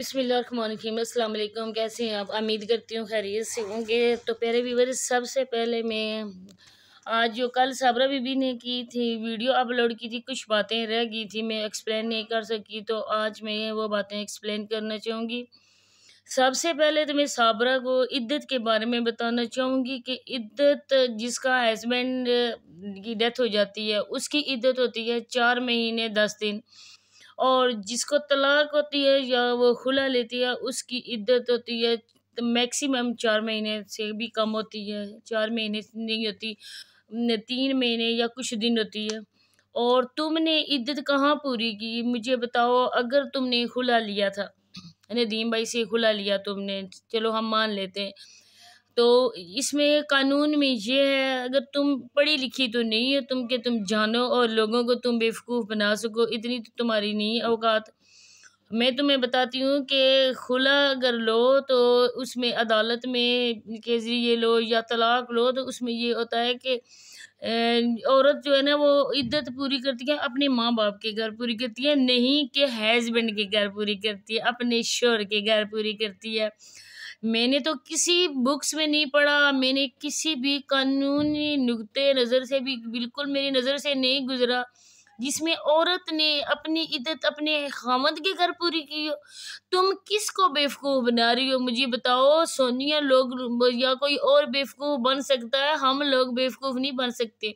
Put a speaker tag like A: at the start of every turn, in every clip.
A: बसमिल अल्लाम कैसे हैं आप उम्मीद करती हूँ खैरियत से होंगे तो प्यारे वीवर सबसे पहले मैं आज जो कल सबरा बीबी ने की थी वीडियो अपलोड की थी कुछ बातें रह गई थी मैं एक्सप्लेन नहीं कर सकी तो आज मैं वो बातें एक्सप्लेन करना चाहूँगी सबसे पहले तो मैं साबरा को इद्दत के बारे में बताना चाहूँगी कि इद्दत जिसका हस्बैंड की डेथ हो जाती है उसकी इद्दत होती है चार महीने दस दिन और जिसको तलाक होती है या वो खुला लेती है उसकी इद्दत होती है तो मैक्सिमम चार महीने से भी कम होती है चार महीने से नहीं होती तीन महीने या कुछ दिन होती है और तुमने इद्दत कहाँ पूरी की मुझे बताओ अगर तुमने खुला लिया था नदीम भाई से खुला लिया तुमने चलो हम मान लेते हैं तो इसमें कानून में ये है अगर तुम पढ़ी लिखी तो नहीं हो तुम के तुम जानो और लोगों को तुम बेवकूफ़ बना सको इतनी तो तुम्हारी नहीं अवकात मैं तुम्हें बताती हूँ कि खुला अगर लो तो उसमें अदालत में के ज़रिए लो या तलाक लो तो उसमें ये होता है कि औरत जो है ना वो इद्दत पूरी करती है अपने माँ बाप के घर पूरी करती है नहीं कि हैजबेंड के घर पूरी करती है अपने शोर के घर पूरी करती है मैंने तो किसी बुक्स में नहीं पढ़ा मैंने किसी भी कानूनी नुकते नज़र से भी बिल्कुल मेरी नज़र से नहीं गुज़रा जिसमें औरत ने अपनी इज्जत अपने खामद के घर पूरी की हो तुम किस को बेवकूफ़ बना रही हो मुझे बताओ सोनिया लोग या कोई और बेवकूफ़ बन सकता है हम लोग बेवकूफ़ नहीं बन सकते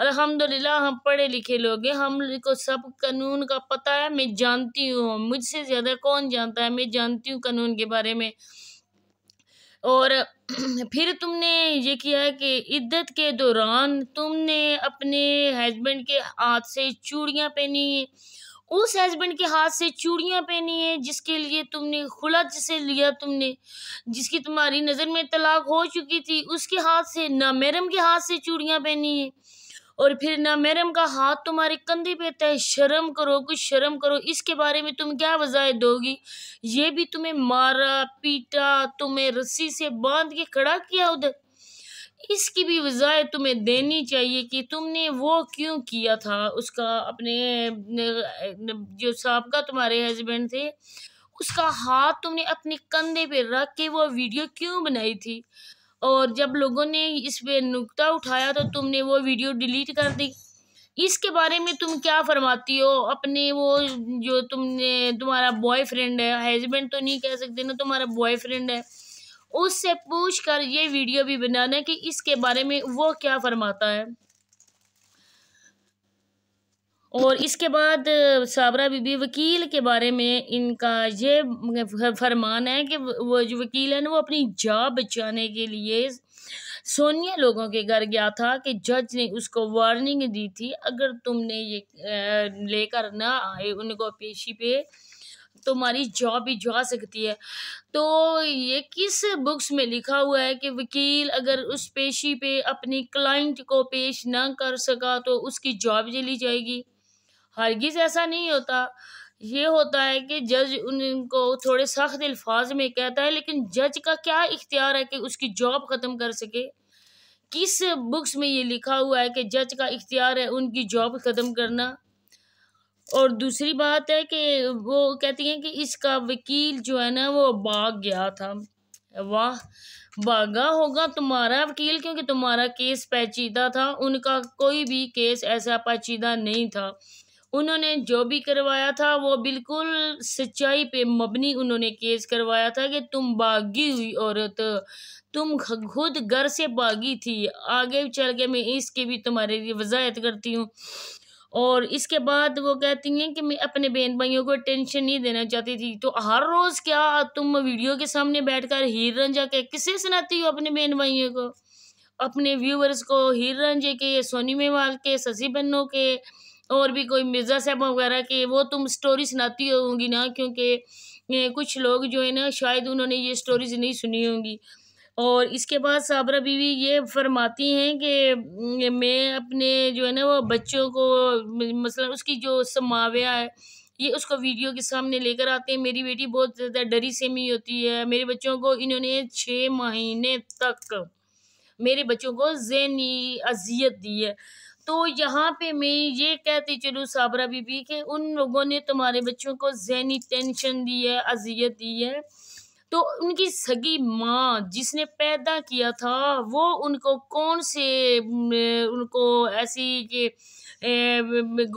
A: अल्हम्दुलिल्लाह हम पढ़े लिखे लोग हैं हम को सब कानून का पता है मैं जानती हूँ मुझसे ज़्यादा कौन जानता है मैं जानती हूँ कानून के बारे में और फिर तुमने ये किया कि इद्दत के दौरान तुमने अपने हस्बैंड के हाथ से चूड़ियाँ पहनी हैं उस हस्बैंड के हाथ से चूड़ियाँ पहनी हैं जिसके लिए तुमने खुला जिसे लिया तुमने जिसकी तुम्हारी नज़र में तलाक हो चुकी थी उसके हाथ से नामेरम के हाथ से चूड़ियाँ पहनी हैं और फिर ना मेरम का हाथ तुम्हारे कंधे पे तय शर्म करो कुछ शर्म करो इसके बारे में तुम क्या वजाय दोगी ये भी तुम्हें मारा पीटा तुम्हें रस्सी से बांध के खड़ा किया उधर इसकी भी वजह तुम्हें देनी चाहिए कि तुमने वो क्यों किया था उसका अपने जो सबका तुम्हारे हस्बैंड थे उसका हाथ तुमने अपने कंधे पे रख के वो वीडियो क्यों बनाई थी और जब लोगों ने इस पर नुकता उठाया तो तुमने वो वीडियो डिलीट कर दी इसके बारे में तुम क्या फरमाती हो अपने वो जो तुमने तुम्हारा बॉयफ्रेंड है हस्बैंड तो नहीं कह सकते ना तुम्हारा बॉयफ्रेंड है उससे पूछ कर ये वीडियो भी बनाना कि इसके बारे में वो क्या फरमाता है और इसके बाद साबरा बीबी वकील के बारे में इनका ये फरमान है कि वो जो वकील है ना वो अपनी जान बचाने के लिए सोनिया लोगों के घर गया था कि जज ने उसको वार्निंग दी थी अगर तुमने ये लेकर ना आए उनको पेशी पे तुम्हारी जॉब भी जा सकती है तो ये किस बुक्स में लिखा हुआ है कि वकील अगर उस पेशी पे अपनी क्लाइंट को पेश ना कर सका तो उसकी जॉब चली जाएगी हरगिज़ ऐसा नहीं होता ये होता है कि जज उनको थोड़े सख्त अल्फाज में कहता है लेकिन जज का क्या इख्तियार है कि उसकी जॉब ख़त्म कर सके किस बुक्स में ये लिखा हुआ है कि जज का इख्तियार है उनकी जॉब ख़त्म करना और दूसरी बात है कि वो कहती हैं कि इसका वकील जो है ना वो भाग गया था वाह भागा होगा तुम्हारा वकील क्योंकि तुम्हारा केस पेचीदा था उनका कोई भी केस ऐसा पेचीदा नहीं था उन्होंने जो भी करवाया था वो बिल्कुल सच्चाई पे मबनी उन्होंने केस करवाया था कि तुम भागी हुई औरत तुम खुद घर से भागी थी आगे चल के मैं इसके भी तुम्हारे लिए वजाहत करती हूँ और इसके बाद वो कहती हैं कि मैं अपने बहन भाइयों को टेंशन नहीं देना चाहती थी तो हर रोज़ क्या तुम वीडियो के सामने बैठकर हीर रंजा के किसे सुनाती हो अपने बहन भाइयों को अपने व्यूवर्स को हीर रंजे के सोनी मेवाल के शशि बन्नों के और भी कोई मिर्ज़ा साहब वगैरह के वो तुम स्टोरी सुनाती होंगी ना क्योंकि कुछ लोग जो है ना शायद उन्होंने ये स्टोरीज नहीं सुनी होंगी और इसके बाद साबरा बीवी ये फरमाती हैं कि मैं अपने जो है ना वो बच्चों को मसला मतलब उसकी जो समाव्या है ये उसको वीडियो के सामने लेकर आते हैं मेरी बेटी बहुत ज़्यादा डरी सेमी होती है मेरे बच्चों को इन्होंने छः महीने तक मेरे बच्चों को जहनी अजियत दी है तो यहाँ पे मैं ये कहती चलूँ साबरा बीबी के उन लोगों ने तुम्हारे बच्चों को जहनी टेंशन दी है अजियत दी है तो उनकी सगी माँ जिसने पैदा किया था वो उनको कौन से उनको ऐसी कि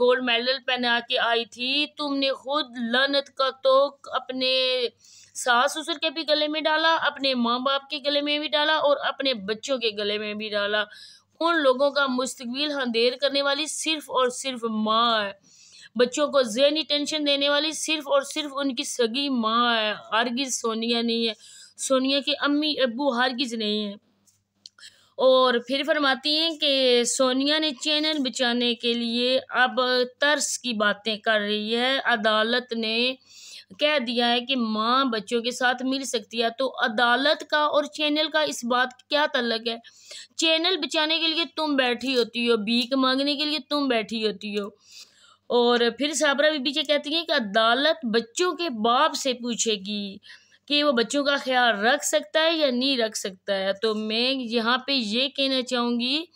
A: गोल्ड मेडल पहना के आई थी तुमने खुद लनत का तो अपने सास ससुर के भी गले में डाला अपने माँ बाप के गले में भी डाला और अपने बच्चों के गले में भी डाला उन लोगों का मुस्तबिल अंधेर करने वाली सिर्फ और सिर्फ माँ है बच्चों को जहनी टेंशन देने वाली सिर्फ और सिर्फ उनकी सगी माँ है हरगिज सोनिया नहीं है सोनिया की अम्मी अबू हरगिज नहीं है और फिर फरमाती हैं कि सोनिया ने चैनल बचाने के लिए अब तर्स की बातें कर रही है अदालत ने कह दिया है कि माँ बच्चों के साथ मिल सकती है तो अदालत का और चैनल का इस बात क्या तलक है चैनल बचाने के लिए तुम बैठी होती हो बीक मांगने के लिए तुम बैठी होती हो और फिर साबरा बीबी जी कहती हैं कि अदालत बच्चों के बाप से पूछेगी कि वो बच्चों का ख्याल रख सकता है या नहीं रख सकता है तो मैं यहाँ पे ये कहना चाहूँगी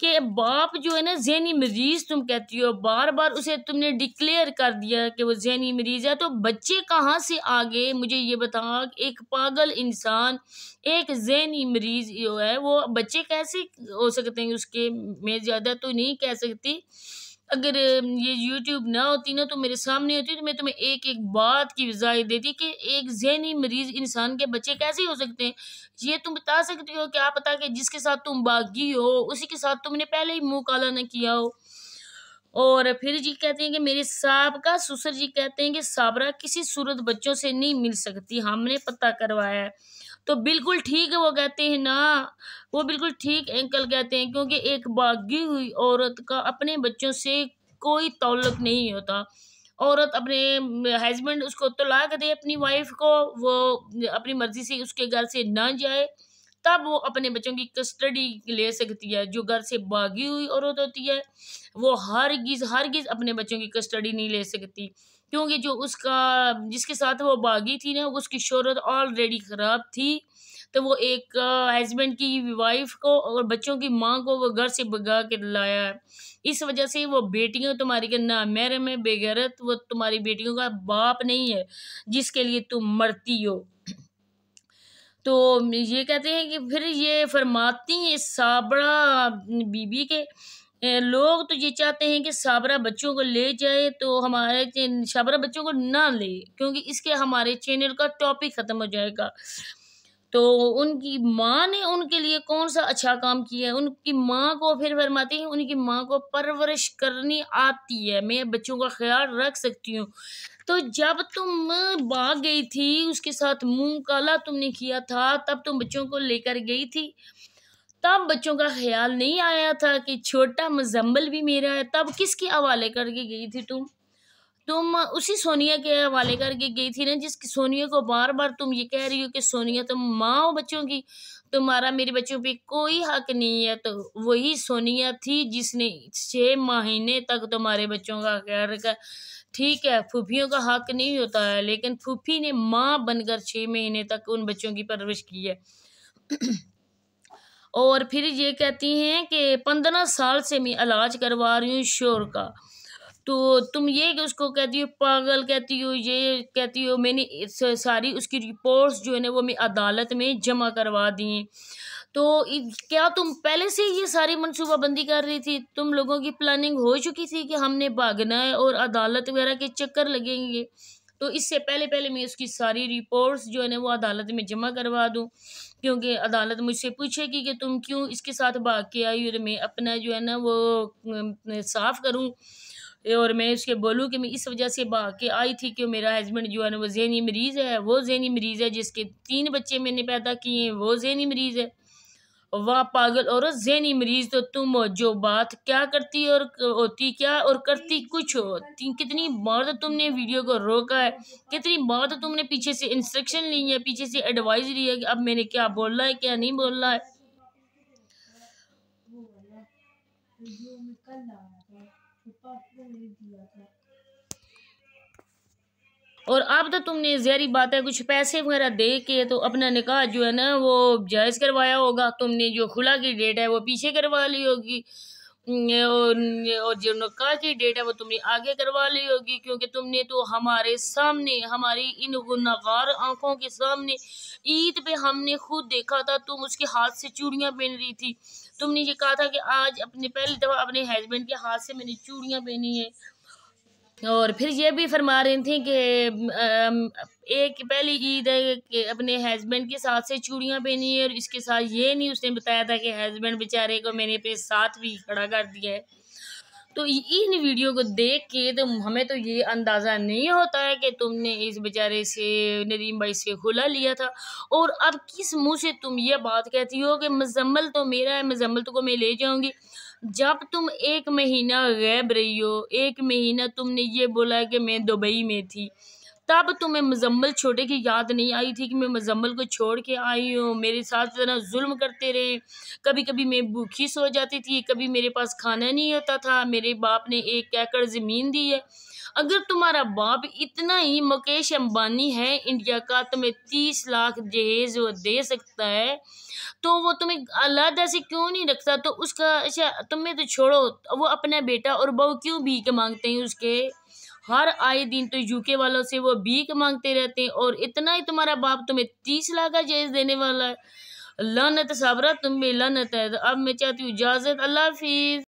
A: कि बाप जो है ना जहनी मरीज तुम कहती हो बार बार उसे तुमने डिक्लेयर कर दिया कि वो जहनी मरीज है तो बच्चे कहाँ से आ गए मुझे ये बता एक पागल इंसान एक जहनी मरीज जो है वो बच्चे कैसे हो सकते हैं उसके मैं ज़्यादा तो नहीं कह सकती अगर ये यूट्यूब ना होती ना तो मेरे सामने होती तो मैं तुम्हें एक एक बात की वजह देती कि एक जहनी मरीज इंसान के बच्चे कैसे हो सकते हैं ये तुम बता सकती हो क्या पता कि जिसके साथ तुम बागी हो उसी के साथ तुमने पहले ही मुँह काला ना किया हो और फिर जी कहते हैं कि मेरे साहब का सुसर जी कहते हैं कि साबरा किसी सूरत बच्चों से नहीं मिल सकती हमने पता करवाया है तो बिल्कुल ठीक है वो कहते हैं ना वो बिल्कुल ठीक अंकल कहते हैं क्योंकि एक बागी हुई औरत का अपने बच्चों से कोई ताल्लुक नहीं होता औरत अपने हस्बैंड उसको तलाक दे अपनी वाइफ को वो अपनी मर्ज़ी से उसके घर से ना जाए तब वो अपने बच्चों की कस्टडी ले सकती है जो घर से भागी हुई औरत होती है वो हर गिज हर गिज अपने बच्चों की कस्टडी नहीं ले सकती क्योंकि जो उसका जिसके साथ वो भागी थी ना उसकी शहरत ऑलरेडी ख़राब थी तो वो एक हस्बैंड की वाइफ को और बच्चों की माँ को वो घर से भगा के लाया है इस वजह से वो बेटियों तुम्हारी के ना मेरे में बेगैरत वो तुम्हारी बेटियों का बाप नहीं है जिसके लिए तुम मरती हो तो ये कहते हैं कि फिर ये फरमाती हैं साबरा बीबी के लोग तो ये चाहते हैं कि साबरा बच्चों को ले जाए तो हमारे साबरा बच्चों को ना ले क्योंकि इसके हमारे चैनल का टॉपिक ख़त्म हो जाएगा तो उनकी माँ ने उनके लिए कौन सा अच्छा काम किया है उनकी माँ को फिर फरमाती हैं उनकी माँ को परवरिश करनी आती है मैं बच्चों का ख्याल रख सकती हूँ तो जब तुम भाग गई थी उसके साथ मुंह काला तुमने किया था तब तुम बच्चों को लेकर गई थी तब बच्चों का ख्याल नहीं आया था कि छोटा मजम्बल भी मेरा है तब किसके हवाले करके गई थी तुम तुम उसी सोनिया के हवाले करके गई थी ना जिसकी सोनिया को बार बार तुम ये कह रही हो कि सोनिया तुम माँ हो बच्चों की तुम्हारा मेरे बच्चों पे कोई हक नहीं है तो वही सोनिया थी जिसने छः महीने तक तुम्हारे बच्चों का कह रखा ठीक है फूफियों का हक नहीं होता है लेकिन फूफी ने माँ बनकर छः महीने तक उन बच्चों की परवरिश की है और फिर ये कहती हैं कि पंद्रह साल से मैं इलाज करवा रही हूँ शोर का तो तुम ये उसको कहती हो पागल कहती हो ये कहती हो मैंने सारी उसकी रिपोर्ट्स जो है ना वो मैं अदालत में जमा करवा दी तो क्या तुम पहले से ये सारी मनसूबाबंदी कर रही थी तुम लोगों की प्लानिंग हो चुकी थी कि हमने भागना है और अदालत वगैरह के चक्कर लगेंगे तो इससे पहले पहले मैं उसकी सारी रिपोर्ट्स जो है ना वो अदालत में जमा करवा दूँ क्योंकि अदालत मुझसे पूछेगी कि तुम क्यों इसके साथ भाग के आई और मैं अपना जो है ना वो साफ़ करूँ और मैं उसके बोलूँ कि मैं इस वजह से भाग के आई थी कि मेरा हस्बैंड जो है ना वो जहनी मरीज़ है वो जहनी मरीज़ है जिसके तीन बच्चे मैंने पैदा किए हैं वो जहनी मरीज़ है वाह पागल और जहनी मरीज़ तो तुम हो जो बात क्या करती और होती क्या और करती कुछ हो कितनी बार तो तुमने वीडियो को रोका है कितनी बार तो तुमने पीछे से इंस्ट्रक्शन ली है पीछे से एडवाइस ली है कि अब मैंने क्या बोलना है क्या नहीं बोलना है और अब तो तुमने जहरी बात है कुछ पैसे वगैरह दे के तो अपना निकाह जो है ना वो जायज़ करवाया होगा तुमने जो खुला की डेट है वो पीछे करवा ली होगी और जीर्णोकार की डेट है वो तुमने आगे करवा ली होगी क्योंकि तुमने तो हमारे सामने हमारी इन गुनागार आंखों के सामने ईद पे हमने खुद देखा था तुम उसके हाथ से चूड़ियाँ पहन रही थी तुमने ये कहा था कि आज अपने पहली दफ़ा अपने हस्बैंड के हाथ से मैंने चूड़ियाँ पहनी है और फिर ये भी फरमा रही थी कि एक पहली ईद है कि अपने हस्बैंड के साथ से चूड़ियाँ पहनी है और इसके साथ ये नहीं उसने बताया था कि हस्बैंड बेचारे को मैंने अपने साथ भी खड़ा कर दिया है तो इन वीडियो को देख के तो हमें तो ये अंदाज़ा नहीं होता है कि तुमने इस बेचारे से नदीम भाई से खुला लिया था और अब किस मुँह से तुम ये बात कहती हो कि मजम्मल तो मेरा है मजम्मल तो को मैं ले जाऊँगी जब तुम एक महीना गैब रही हो एक महीना तुमने ये बोला कि मैं दुबई में थी तब तुम्हें मजम्मल छोटे की याद नहीं आई थी कि मैं मजम्मल को छोड़ के आई हूँ मेरे साथ ज़रा जुल्म करते रहे कभी कभी मैं भूखी सो जाती थी कभी मेरे पास खाना नहीं होता था मेरे बाप ने एक एकड़ ज़मीन दी है अगर तुम्हारा बाप इतना ही मुकेश अंबानी है इंडिया का तुम्हें तीस लाख दहेज वो दे सकता है तो वो तुम्हें अलहदा से क्यों नहीं रखता तो उसका अच्छा तुम्हें तो छोड़ो वो अपना बेटा और बहू क्यों भीख मांगते हैं उसके हर आए दिन तो यूके वालों से वो भीख मांगते रहते हैं और इतना ही तुम्हारा बाप तुम्हें तीस लाख का जहेज देने वाला है लानत साबरा तुम्हें लानत है तो अब मैं चाहती हूँ इजाज़त अल्लाह हाफिज़